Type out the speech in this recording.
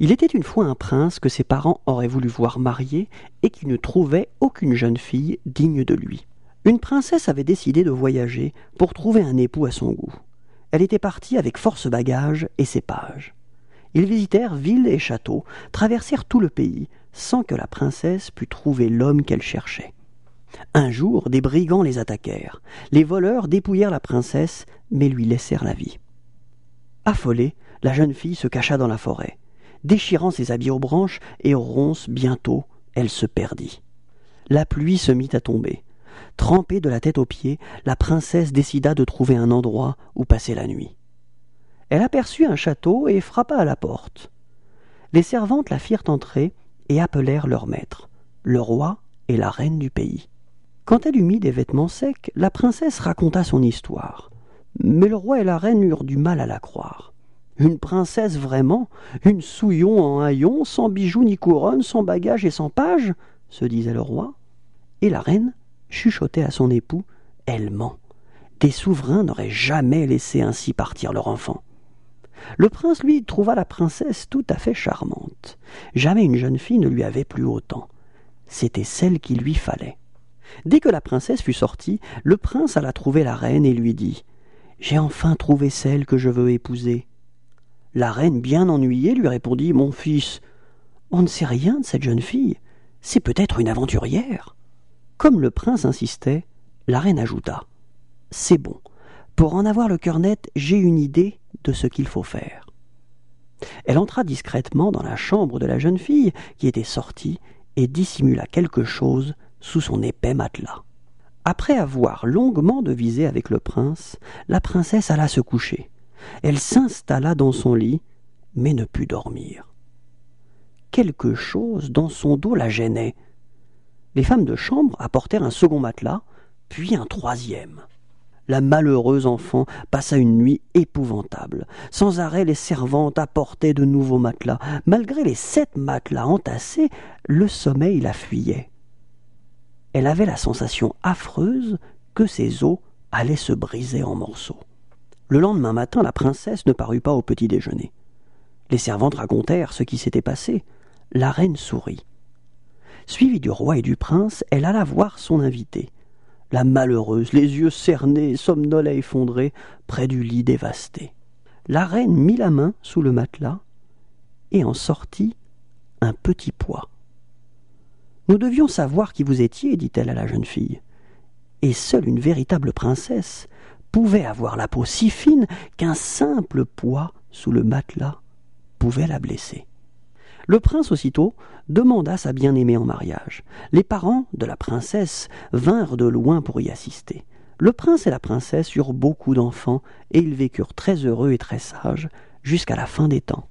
Il était une fois un prince que ses parents auraient voulu voir marié et qui ne trouvait aucune jeune fille digne de lui. Une princesse avait décidé de voyager pour trouver un époux à son goût. Elle était partie avec force bagages et ses pages. Ils visitèrent villes et châteaux, traversèrent tout le pays, sans que la princesse pût trouver l'homme qu'elle cherchait. Un jour, des brigands les attaquèrent. Les voleurs dépouillèrent la princesse, mais lui laissèrent la vie. Affolée, la jeune fille se cacha dans la forêt déchirant ses habits aux branches et aux ronces, bientôt elle se perdit. La pluie se mit à tomber. Trempée de la tête aux pieds, la princesse décida de trouver un endroit où passer la nuit. Elle aperçut un château et frappa à la porte. Les servantes la firent entrer et appelèrent leur maître, le roi et la reine du pays. Quand elle eut mis des vêtements secs, la princesse raconta son histoire. Mais le roi et la reine eurent du mal à la croire. Une princesse vraiment Une souillon en haillon, sans bijoux ni couronne, sans bagage et sans page se disait le roi. Et la reine chuchotait à son époux Elle ment. Des souverains n'auraient jamais laissé ainsi partir leur enfant. Le prince, lui, trouva la princesse tout à fait charmante. Jamais une jeune fille ne lui avait plu autant. C'était celle qu'il lui fallait. Dès que la princesse fut sortie, le prince alla trouver la reine et lui dit J'ai enfin trouvé celle que je veux épouser. La reine, bien ennuyée, lui répondit Mon fils, on ne sait rien de cette jeune fille. C'est peut-être une aventurière. Comme le prince insistait, la reine ajouta C'est bon. Pour en avoir le cœur net, j'ai une idée de ce qu'il faut faire. Elle entra discrètement dans la chambre de la jeune fille, qui était sortie, et dissimula quelque chose sous son épais matelas. Après avoir longuement devisé avec le prince, la princesse alla se coucher. Elle s'installa dans son lit, mais ne put dormir. Quelque chose dans son dos la gênait. Les femmes de chambre apportèrent un second matelas, puis un troisième. La malheureuse enfant passa une nuit épouvantable. Sans arrêt, les servantes apportaient de nouveaux matelas. Malgré les sept matelas entassés, le sommeil la fuyait. Elle avait la sensation affreuse que ses os allaient se briser en morceaux. Le lendemain matin, la princesse ne parut pas au petit déjeuner. Les servantes racontèrent ce qui s'était passé. La reine sourit. Suivie du roi et du prince, elle alla voir son invitée. La malheureuse, les yeux cernés, somnolent et effondrée, près du lit dévasté. La reine mit la main sous le matelas et en sortit un petit poids. Nous devions savoir qui vous étiez, dit-elle à la jeune fille. Et seule une véritable princesse pouvait avoir la peau si fine qu'un simple poids sous le matelas pouvait la blesser. Le prince aussitôt demanda sa bien-aimée en mariage. Les parents de la princesse vinrent de loin pour y assister. Le prince et la princesse eurent beaucoup d'enfants, et ils vécurent très heureux et très sages jusqu'à la fin des temps.